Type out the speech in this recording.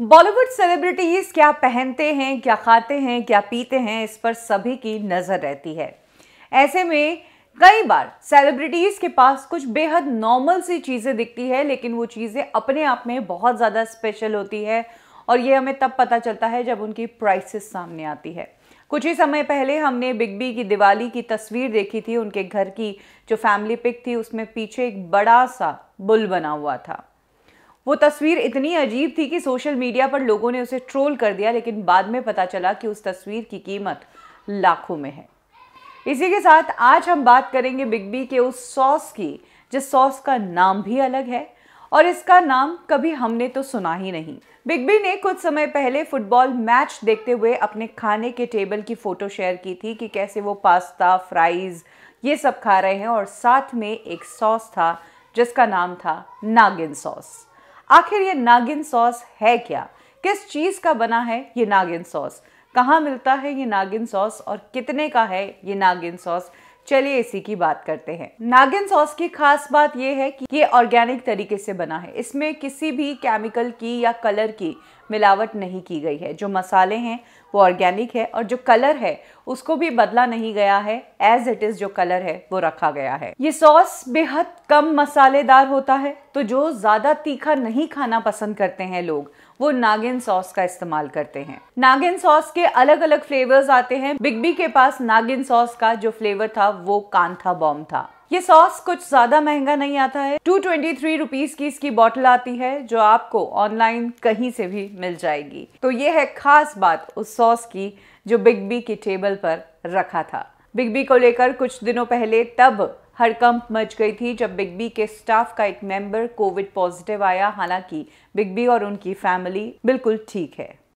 Bollywood celebrities क्या पहनते हैं क्या खाते हैं क्या पीते हैं इस पर सभी की नज़र रहती है ऐसे में कई बार सेलिब्रिटीज़ के पास कुछ बेहद नॉर्मल सी चीज़ें दिखती है लेकिन वो चीज़ें अपने आप में बहुत ज़्यादा स्पेशल होती है और ये हमें तब पता चलता है जब उनकी प्राइसेस सामने आती है कुछ ही समय पहले हमने बिग बी की दिवाली की तस्वीर देखी थी उनके घर की जो फैमिली पिक थी उसमें पीछे एक बड़ा सा बुल बना हुआ था वो तस्वीर इतनी अजीब थी कि सोशल मीडिया पर लोगों ने उसे ट्रोल कर दिया लेकिन बाद में पता चला कि उस तस्वीर की कीमत लाखों में है इसी के साथ आज हम बात करेंगे बिग बी के उस सॉस की जिस सॉस का नाम भी अलग है और इसका नाम कभी हमने तो सुना ही नहीं बिग बी ने कुछ समय पहले फुटबॉल मैच देखते हुए अपने खाने के टेबल की फ़ोटो शेयर की थी कि कैसे वो पास्ता फ्राइज़ ये सब खा रहे हैं और साथ में एक सॉस था जिसका नाम था नागिन सॉस आखिर ये नागिन सॉस है क्या किस चीज़ का बना है ये नागिन सॉस कहाँ मिलता है ये नागिन सॉस और कितने का है ये नागिन सॉस चलिए इसी की बात करते हैं नागिन सॉस की खास बात यह है कि ये ऑर्गेनिक तरीके से बना है इसमें किसी भी केमिकल की या कलर की मिलावट नहीं की गई है जो मसाले हैं वो ऑर्गेनिक है और जो कलर है उसको भी बदला नहीं गया है एज इट इज़ जो कलर है वो रखा गया है ये सॉस बेहद कम मसालेदार होता है तो जो ज़्यादा तीखा नहीं खाना पसंद करते हैं लोग वो नागिन सॉस का इस्तेमाल करते हैं नागिन सॉस के अलग अलग फ्लेवर्स आते हैं बिग बी के पास नागिन सॉस का जो फ्लेवर था वो कांथा बॉम्ब था ये सॉस कुछ ज़्यादा महंगा नहीं आता है टू ट्वेंटी थ्री रुपीज़ की इसकी बॉटल आती है जो आपको ऑनलाइन कहीं से भी मिल जाएगी तो ये है खास बात उस सॉस की जो बिग बी की टेबल पर रखा था बिग बी को लेकर कुछ दिनों पहले तब हड़कंप मच गई थी जब बिग बी के स्टाफ का एक मेंबर कोविड पॉजिटिव आया हालांकि बिग बी और उनकी फैमिली बिल्कुल ठीक है